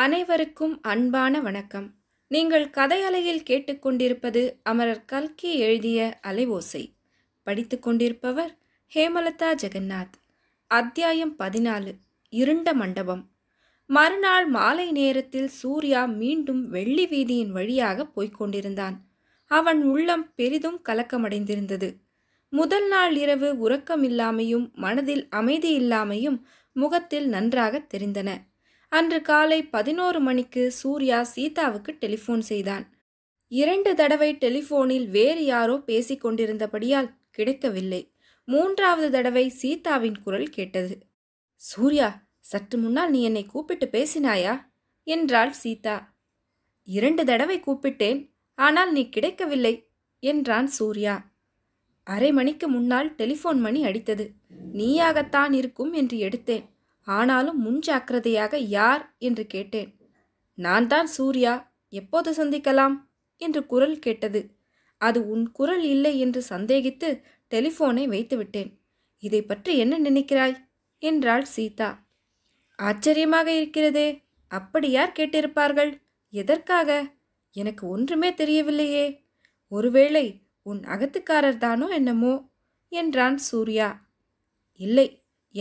அனைவருக்கும் அன்பான வணக்கம் நீங்கள் கதையலையில் கேட்டுக்கொண்டிருப்பது அமரர் கல்கி எழுதிய அலைவோசை படித்து கொண்டிருப்பவர் ஹேமலதா ஜெகநாத் அத்தியாயம் பதினாலு இருண்ட மண்டபம் மறுநாள் மாலை நேரத்தில் சூர்யா மீண்டும் வெள்ளி வீதியின் வழியாக போய்க்கொண்டிருந்தான் அவன் உள்ளம் பெரிதும் கலக்கமடைந்திருந்தது முதல் நாள் இரவு உறக்கமில்லாமையும் மனதில் அமைதியில்லாமையும் முகத்தில் நன்றாக தெரிந்தன அன்று காலை பதினோரு மணிக்கு சூர்யா சீதாவுக்கு டெலிஃபோன் செய்தான் இரண்டு தடவை டெலிஃபோனில் வேறு யாரோ பேசிக் கொண்டிருந்தபடியால் கிடைக்கவில்லை மூன்றாவது தடவை சீதாவின் குரல் கேட்டது சூர்யா சற்று முன்னால் நீ என்னை கூப்பிட்டு பேசினாயா என்றாள் சீதா இரண்டு தடவை கூப்பிட்டேன் ஆனால் நீ கிடைக்கவில்லை என்றான் சூர்யா அரை மணிக்கு முன்னால் டெலிஃபோன் மணி அடித்தது நீயாகத்தான் இருக்கும் என்று எடுத்தேன் ஆனாலும் ஜாக்கிரதையாக யார் என்று கேட்டேன் நான் தான் சூர்யா எப்போது சந்திக்கலாம் என்று குரல் கேட்டது அது உன் குரல் இல்லை என்று சந்தேகித்து டெலிஃபோனை வைத்துவிட்டேன் இதை பற்றி என்ன நினைக்கிறாய் என்றாள் சீதா ஆச்சரியமாக இருக்கிறதே அப்படி யார் கேட்டிருப்பார்கள் எதற்காக எனக்கு ஒன்றுமே தெரியவில்லையே ஒருவேளை உன் அகத்துக்காரர் தானோ என்னமோ என்றான் சூர்யா இல்லை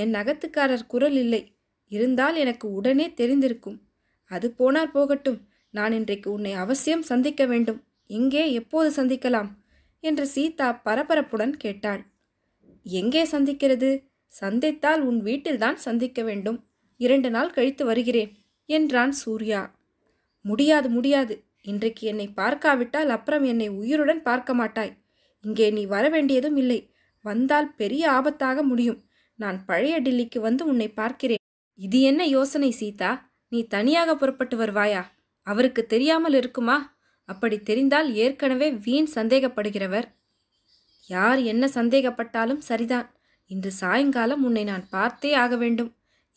என் நகத்துக்காரர் குரல் இல்லை இருந்தால் எனக்கு உடனே தெரிந்திருக்கும் அது போனால் போகட்டும் நான் இன்றைக்கு உன்னை அவசியம் சந்திக்க வேண்டும் எங்கே எப்போது சந்திக்கலாம் என்று சீதா பரபரப்புடன் கேட்டாள் எங்கே சந்திக்கிறது சந்தித்தால் உன் வீட்டில்தான் சந்திக்க வேண்டும் இரண்டு நாள் கழித்து வருகிறேன் என்றான் சூர்யா முடியாது முடியாது இன்றைக்கு என்னை பார்க்காவிட்டால் அப்புறம் என்னை உயிருடன் பார்க்க மாட்டாய் இங்கே நீ வர வேண்டியதும் இல்லை வந்தால் பெரிய ஆபத்தாக முடியும் நான் பழைய டில்லிக்கு வந்து உன்னை பார்க்கிறேன் இது என்ன யோசனை சீதா நீ தனியாக புறப்பட்டு வருவாயா அவருக்கு தெரியாமல் இருக்குமா அப்படி தெரிந்தால் ஏற்கனவே வீண் சந்தேகப்படுகிறவர் யார் என்ன சந்தேகப்பட்டாலும் சரிதான் இன்று சாயங்காலம் உன்னை நான் பார்த்தே ஆக வேண்டும்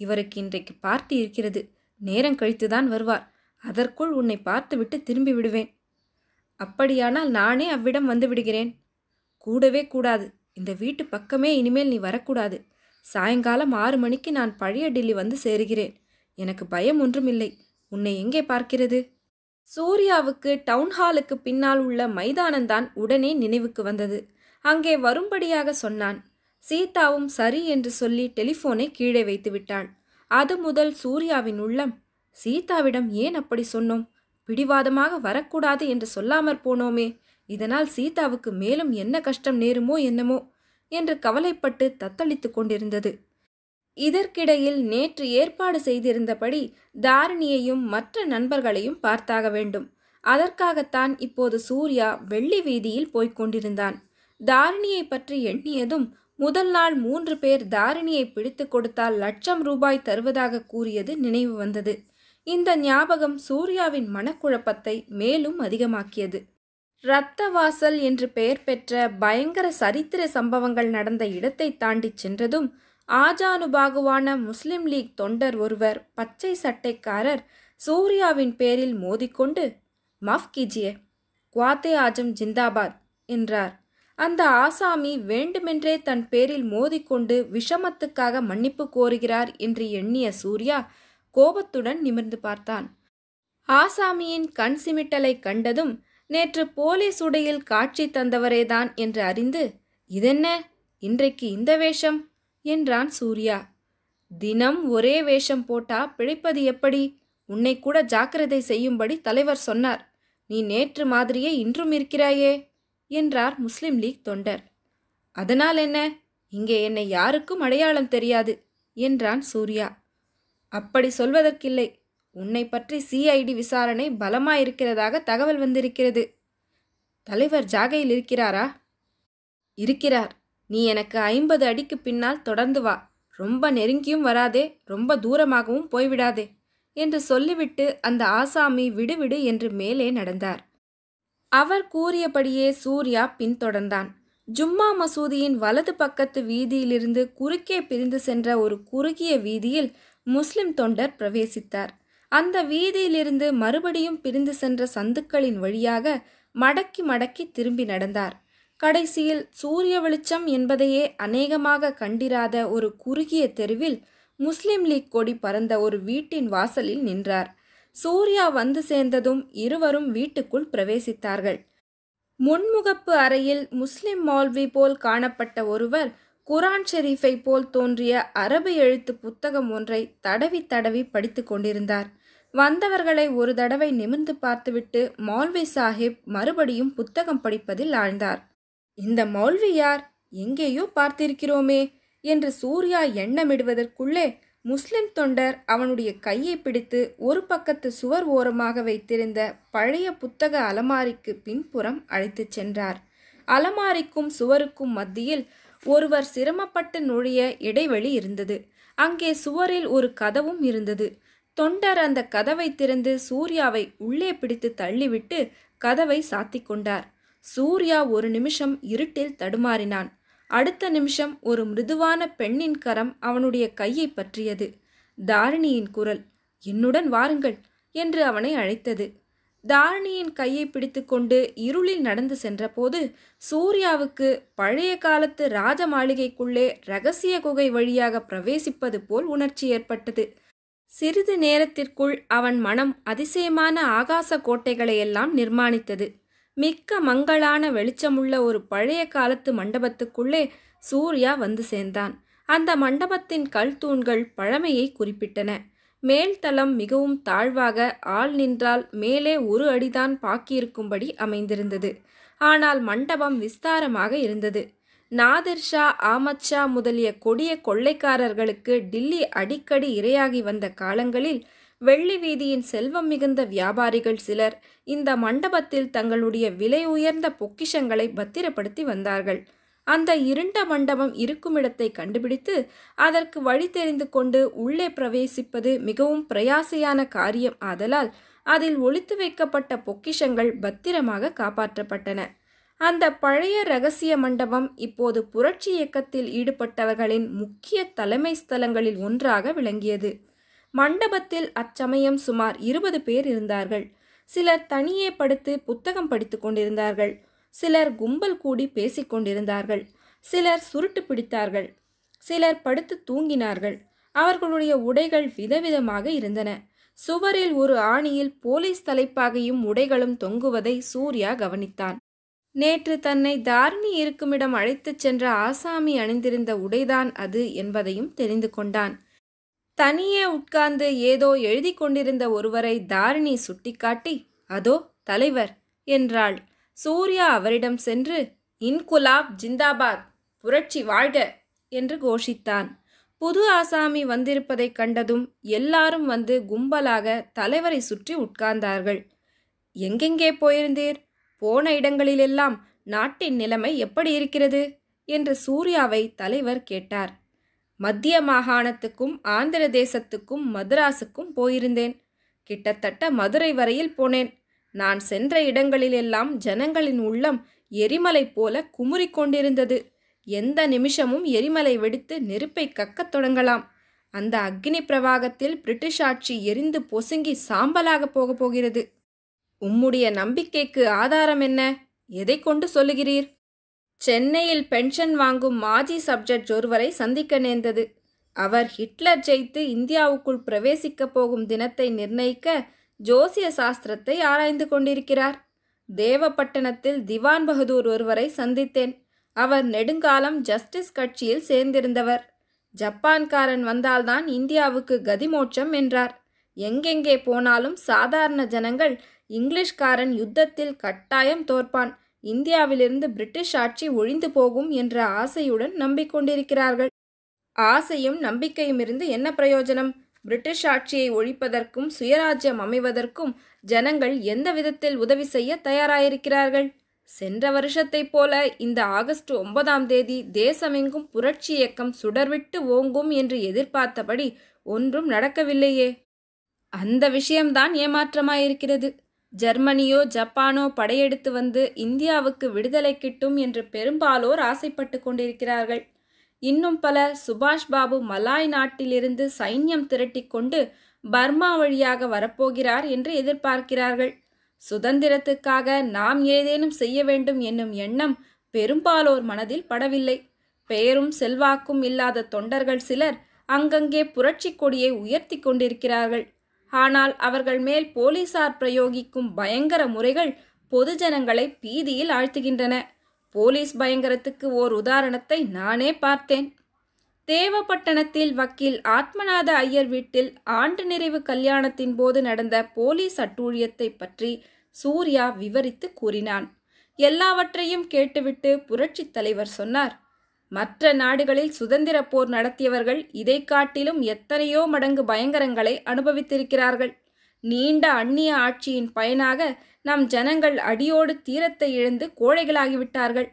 இவருக்கு இன்றைக்கு பார்ட்டி இருக்கிறது நேரம் கழித்துதான் வருவார் அதற்குள் உன்னை பார்த்துவிட்டு திரும்பி விடுவேன் அப்படியானால் நானே அவ்விடம் வந்து விடுகிறேன் கூடவே கூடாது இந்த வீட்டு பக்கமே இனிமேல் நீ வரக்கூடாது சாயங்காலம் ஆறு மணிக்கு நான் பழைய டில்லி வந்து சேருகிறேன் எனக்கு பயம் ஒன்றுமில்லை உன்னை எங்கே பார்க்கிறது சூர்யாவுக்கு டவுன்ஹாலுக்கு பின்னால் உள்ள மைதானந்தான் உடனே நினைவுக்கு வந்தது அங்கே வரும்படியாக சொன்னான் சீதாவும் சரி என்று சொல்லி டெலிஃபோனை கீழே வைத்து விட்டாள் அது முதல் சூர்யாவின் உள்ளம் சீதாவிடம் ஏன் அப்படி சொன்னோம் பிடிவாதமாக வரக்கூடாது என்று சொல்லாமற் போனோமே இதனால் சீதாவுக்கு மேலும் என்ன கஷ்டம் நேருமோ என்னமோ என்று கவலைப்பட்டு தத்தளித்துக் கொண்டிருந்தது இதற்கிடையில் நேற்று ஏற்பாடு செய்திருந்தபடி தாரிணியையும் மற்ற நண்பர்களையும் பார்த்தாக வேண்டும் அதற்காகத்தான் இப்போது சூர்யா வெள்ளி வீதியில் போய்க் கொண்டிருந்தான் தாரிணியை பற்றி எண்ணியதும் முதல் நாள் மூன்று பேர் தாரிணியை பிடித்து கொடுத்தால் லட்சம் ரூபாய் தருவதாக கூறியது நினைவு வந்தது இந்த ஞாபகம் சூர்யாவின் மனக்குழப்பத்தை மேலும் அதிகமாக்கியது இரத்தவாசல் என்று பெயர் பெற்ற பயங்கர சரித்திர சம்பவங்கள் நடந்த இடத்தை தாண்டி சென்றதும் ஆஜானுபாகுவான முஸ்லிம் லீக் தொண்டர் ஒருவர் பச்சை சட்டைக்காரர் சூர்யாவின் பேரில் மோதிக்கொண்டு மஃப் கீஜியே குவாத்தே ஆஜம் ஜிந்தாபாத் என்றார் அந்த ஆசாமி வேண்டுமென்றே தன் பேரில் மோதிக்கொண்டு விஷமத்துக்காக மன்னிப்பு கோருகிறார் என்று எண்ணிய சூர்யா கோபத்துடன் நிமிர்ந்து பார்த்தான் ஆசாமியின் கண் சிமிட்டலை கண்டதும் நேற்று போலீஸ் உடையில் காட்சி தந்தவரேதான் என்று அறிந்து இதென்ன இன்றைக்கு இந்த வேஷம் என்றான் சூர்யா தினம் ஒரே வேஷம் போட்டா பிழைப்பது எப்படி உன்னை கூட ஜாக்கிரதை செய்யும்படி தலைவர் சொன்னார் நீ நேற்று மாதிரியே இன்றும் இருக்கிறாயே என்றார் முஸ்லிம் லீக் தொண்டர் அதனால் என்ன இங்கே என்னை யாருக்கும் அடையாளம் தெரியாது என்றான் சூர்யா அப்படி சொல்வதற்கில்லை உன்னை பற்றி சிஐடி விசாரணை பலமாக இருக்கிறதாக தகவல் வந்திருக்கிறது தலைவர் ஜாகையில் இருக்கிறாரா இருக்கிறார் நீ எனக்கு ஐம்பது அடிக்கு பின்னால் தொடர்ந்து வா ரொம்ப நெருங்கியும் வராதே ரொம்ப தூரமாகவும் போய்விடாதே என்று சொல்லிவிட்டு அந்த ஆசாமி விடுவிடு என்று மேலே நடந்தார் அவர் கூறியபடியே சூர்யா பின்தொடர்ந்தான் ஜும்மா மசூதியின் வலது பக்கத்து வீதியிலிருந்து குறுக்கே பிரிந்து சென்ற ஒரு குறுகிய வீதியில் முஸ்லிம் தொண்டர் பிரவேசித்தார் அந்த வீதியிலிருந்து மறுபடியும் பிரிந்து சென்ற சந்துக்களின் வழியாக மடக்கி மடக்கி திரும்பி நடந்தார் கடைசியில் சூரிய வெளிச்சம் என்பதையே அநேகமாக கண்டிராத ஒரு குறுகிய தெருவில் முஸ்லிம் லீக் கொடி பறந்த ஒரு வீட்டின் வாசலில் நின்றார் சூர்யா வந்து சேர்ந்ததும் இருவரும் வீட்டுக்குள் பிரவேசித்தார்கள் முன்முகப்பு அறையில் முஸ்லிம் மால்வி போல் காணப்பட்ட ஒருவர் குரான் ஷெரீஃபை போல் தோன்றிய அரபு எழுத்து புத்தகம் ஒன்றை தடவி தடவி படித்து கொண்டிருந்தார் வந்தவர்களை ஒரு தடவை நிமிர்ந்து பார்த்துவிட்டு மௌல்வி சாஹிப் மறுபடியும் புத்தகம் படிப்பதில் ஆழ்ந்தார் இந்த மௌல்வி யார் எங்கேயோ பார்த்திருக்கிறோமே என்று சூர்யா எண்ணமிடுவதற்குள்ளே முஸ்லிம் தொண்டர் அவனுடைய கையை பிடித்து ஒரு பக்கத்து சுவர் ஓரமாக வைத்திருந்த பழைய புத்தக அலமாரிக்கு பின்புறம் அழைத்துச் சென்றார் அலமாரிக்கும் சுவருக்கும் மத்தியில் ஒருவர் சிரமப்பட்டு நுழைய இடைவெளி இருந்தது அங்கே சுவரில் ஒரு கதவும் இருந்தது தொண்டர் அந்த கதவை திறந்து சூர்யாவை உள்ளே பிடித்து தள்ளிவிட்டு கதவை சாத்தி கொண்டார் சூர்யா ஒரு நிமிஷம் இருட்டில் தடுமாறினான் அடுத்த நிமிஷம் ஒரு மிருதுவான பெண்ணின் கரம் அவனுடைய கையை பற்றியது தாரிணியின் குரல் என்னுடன் வாருங்கள் என்று அவனை அழைத்தது தாரிணியின் கையை பிடித்துக்கொண்டு இருளில் நடந்து சென்றபோது சூர்யாவுக்கு பழைய காலத்து ராஜ மாளிகைக்குள்ளே ரகசிய குகை வழியாக பிரவேசிப்பது போல் உணர்ச்சி ஏற்பட்டது சிறிது நேரத்திற்குள் அவன் மனம் அதிசயமான ஆகாச கோட்டைகளையெல்லாம் நிர்மாணித்தது மிக்க மங்களான வெளிச்சமுள்ள ஒரு பழைய காலத்து மண்டபத்துக்குள்ளே சூர்யா வந்து சேர்ந்தான் அந்த மண்டபத்தின் கல் தூண்கள் பழமையை குறிப்பிட்டன மேல் தளம் மிகவும் தாழ்வாக ஆள் நின்றால் மேலே ஒரு அடிதான் பாக்கியிருக்கும்படி அமைந்திருந்தது ஆனால் மண்டபம் விஸ்தாரமாக இருந்தது நாதிர்ஷா ஷா ஆமத் ஷா முதலிய கொடிய கொள்ளைக்காரர்களுக்கு டில்லி அடிக்கடி இரையாகி வந்த காலங்களில் வெள்ளி வீதியின் செல்வம் மிகுந்த வியாபாரிகள் சிலர் இந்த மண்டபத்தில் தங்களுடைய விலை உயர்ந்த பொக்கிஷங்களை பத்திரப்படுத்தி வந்தார்கள் அந்த இருண்ட மண்டபம் இருக்குமிடத்தை கண்டுபிடித்து அதற்கு வழி தெரிந்து கொண்டு உள்ளே பிரவேசிப்பது மிகவும் பிரயாசையான காரியம் ஆதலால் அதில் ஒழித்து வைக்கப்பட்ட பொக்கிஷங்கள் பத்திரமாக காப்பாற்றப்பட்டன அந்த பழைய ரகசிய மண்டபம் இப்போது புரட்சி இயக்கத்தில் ஈடுபட்டவர்களின் முக்கிய தலைமை ஸ்தலங்களில் ஒன்றாக விளங்கியது மண்டபத்தில் அச்சமயம் சுமார் இருபது பேர் இருந்தார்கள் சிலர் தனியே படுத்து புத்தகம் படித்து கொண்டிருந்தார்கள் சிலர் கும்பல் கூடி பேசிக்கொண்டிருந்தார்கள் சிலர் சுருட்டு பிடித்தார்கள் சிலர் படுத்து தூங்கினார்கள் அவர்களுடைய உடைகள் விதவிதமாக இருந்தன சுவரில் ஒரு ஆணியில் போலீஸ் தலைப்பாகையும் உடைகளும் தொங்குவதை சூர்யா கவனித்தான் நேற்று தன்னை தாரிணி இருக்குமிடம் அழைத்துச் சென்ற ஆசாமி அணிந்திருந்த உடைதான் அது என்பதையும் தெரிந்து கொண்டான் தனியே உட்கார்ந்து ஏதோ எழுதி கொண்டிருந்த ஒருவரை தாரிணி சுட்டிக்காட்டி அதோ தலைவர் என்றாள் சூர்யா அவரிடம் சென்று இன்குலாப் ஜிந்தாபாத் புரட்சி வாழ்க என்று கோஷித்தான் புது ஆசாமி வந்திருப்பதைக் கண்டதும் எல்லாரும் வந்து கும்பலாக தலைவரை சுற்றி உட்கார்ந்தார்கள் எங்கெங்கே போயிருந்தீர் போன இடங்களிலெல்லாம் நாட்டின் நிலைமை எப்படி இருக்கிறது என்று சூர்யாவை தலைவர் கேட்டார் மத்திய மாகாணத்துக்கும் ஆந்திர தேசத்துக்கும் மதராசுக்கும் போயிருந்தேன் கிட்டத்தட்ட மதுரை வரையில் போனேன் நான் சென்ற இடங்களிலெல்லாம் ஜனங்களின் உள்ளம் எரிமலை போல குமுறி கொண்டிருந்தது எந்த நிமிஷமும் எரிமலை வெடித்து நெருப்பை கக்கத் தொடங்கலாம் அந்த அக்னி பிரவாகத்தில் பிரிட்டிஷ் ஆட்சி எரிந்து பொசுங்கி சாம்பலாக போகப் போகிறது உம்முடைய நம்பிக்கைக்கு ஆதாரம் என்ன எதை கொண்டு சொல்லுகிறீர் சென்னையில் பென்ஷன் வாங்கும் மாஜி சப்ஜெக்ட் ஒருவரை சந்திக்க நேர்ந்தது அவர் ஹிட்லர் ஜெயித்து இந்தியாவுக்குள் பிரவேசிக்கப் போகும் தினத்தை நிர்ணயிக்க ஜோசிய சாஸ்திரத்தை ஆராய்ந்து கொண்டிருக்கிறார் தேவப்பட்டணத்தில் திவான் பகதூர் ஒருவரை சந்தித்தேன் அவர் நெடுங்காலம் ஜஸ்டிஸ் கட்சியில் சேர்ந்திருந்தவர் ஜப்பான்காரன் வந்தால்தான் இந்தியாவுக்கு கதிமோட்சம் என்றார் எங்கெங்கே போனாலும் சாதாரண ஜனங்கள் இங்கிலீஷ்காரன் யுத்தத்தில் கட்டாயம் தோற்பான் இந்தியாவிலிருந்து பிரிட்டிஷ் ஆட்சி ஒழிந்து போகும் என்ற ஆசையுடன் நம்பிக்கொண்டிருக்கிறார்கள் ஆசையும் நம்பிக்கையும் இருந்து என்ன பிரயோஜனம் பிரிட்டிஷ் ஆட்சியை ஒழிப்பதற்கும் சுயராஜ்யம் அமைவதற்கும் ஜனங்கள் எந்த விதத்தில் உதவி செய்ய தயாராயிருக்கிறார்கள் சென்ற வருஷத்தைப் போல இந்த ஆகஸ்ட் ஒன்பதாம் தேதி தேசமெங்கும் புரட்சி இயக்கம் சுடர்விட்டு ஓங்கும் என்று எதிர்பார்த்தபடி ஒன்றும் நடக்கவில்லையே அந்த விஷயம்தான் ஏமாற்றமாயிருக்கிறது ஜெர்மனியோ ஜப்பானோ படையெடுத்து வந்து இந்தியாவுக்கு விடுதலை கிட்டும் என்று பெரும்பாலோர் ஆசைப்பட்டு கொண்டிருக்கிறார்கள் இன்னும் பல சுபாஷ் பாபு மலாய் நாட்டிலிருந்து சைன்யம் திரட்டிக்கொண்டு பர்மா வழியாக வரப்போகிறார் என்று எதிர்பார்க்கிறார்கள் சுதந்திரத்துக்காக நாம் ஏதேனும் செய்ய வேண்டும் என்னும் எண்ணம் பெரும்பாலோர் மனதில் படவில்லை பெயரும் செல்வாக்கும் இல்லாத தொண்டர்கள் சிலர் அங்கங்கே புரட்சி கொடியை உயர்த்தி கொண்டிருக்கிறார்கள் ஆனால் அவர்கள் மேல் போலீசார் பிரயோகிக்கும் பயங்கர முறைகள் பொதுஜனங்களை பீதியில் ஆழ்த்துகின்றன போலீஸ் பயங்கரத்துக்கு ஓர் உதாரணத்தை நானே பார்த்தேன் தேவப்பட்டணத்தில் வக்கீல் ஆத்மநாத ஐயர் வீட்டில் ஆண்டு நிறைவு கல்யாணத்தின் போது நடந்த போலீஸ் அட்டூழியத்தை பற்றி சூர்யா விவரித்து கூறினான் எல்லாவற்றையும் கேட்டுவிட்டு புரட்சித் தலைவர் சொன்னார் மற்ற நாடுகளில் சுதந்திர போர் நடத்தியவர்கள் இதை காட்டிலும் எத்தனையோ மடங்கு பயங்கரங்களை அனுபவித்திருக்கிறார்கள் நீண்ட அந்நிய ஆட்சியின் பயனாக நம் ஜனங்கள் அடியோடு தீரத்தை இழந்து கோழைகளாகிவிட்டார்கள்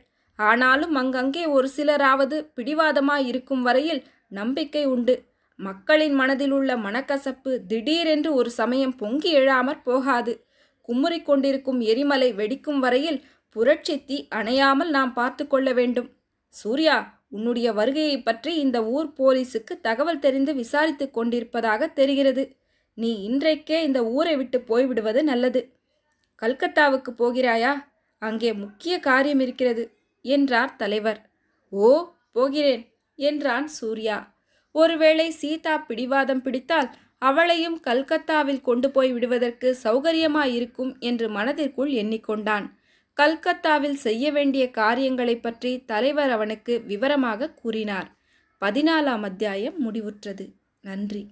ஆனாலும் அங்கங்கே ஒரு சிலராவது பிடிவாதமாய் இருக்கும் வரையில் நம்பிக்கை உண்டு மக்களின் மனதில் உள்ள மனக்கசப்பு திடீரென்று ஒரு சமயம் பொங்கி எழாமற் போகாது குமுறிக் கொண்டிருக்கும் எரிமலை வெடிக்கும் வரையில் புரட்சி தீ அணையாமல் நாம் பார்த்து கொள்ள வேண்டும் சூர்யா உன்னுடைய வருகையை பற்றி இந்த ஊர் போலீஸுக்கு தகவல் தெரிந்து விசாரித்து கொண்டிருப்பதாக தெரிகிறது நீ இன்றைக்கே இந்த ஊரை விட்டு போய்விடுவது நல்லது கல்கத்தாவுக்கு போகிறாயா அங்கே முக்கிய காரியம் இருக்கிறது என்றார் தலைவர் ஓ போகிறேன் என்றான் சூர்யா ஒருவேளை சீதா பிடிவாதம் பிடித்தால் அவளையும் கல்கத்தாவில் கொண்டு போய் விடுவதற்கு சௌகரியமாயிருக்கும் என்று மனதிற்குள் எண்ணிக்கொண்டான் கல்கத்தாவில் செய்ய வேண்டிய காரியங்களை பற்றி தலைவர் அவனுக்கு விவரமாக கூறினார் பதினாலாம் அத்தியாயம் முடிவுற்றது நன்றி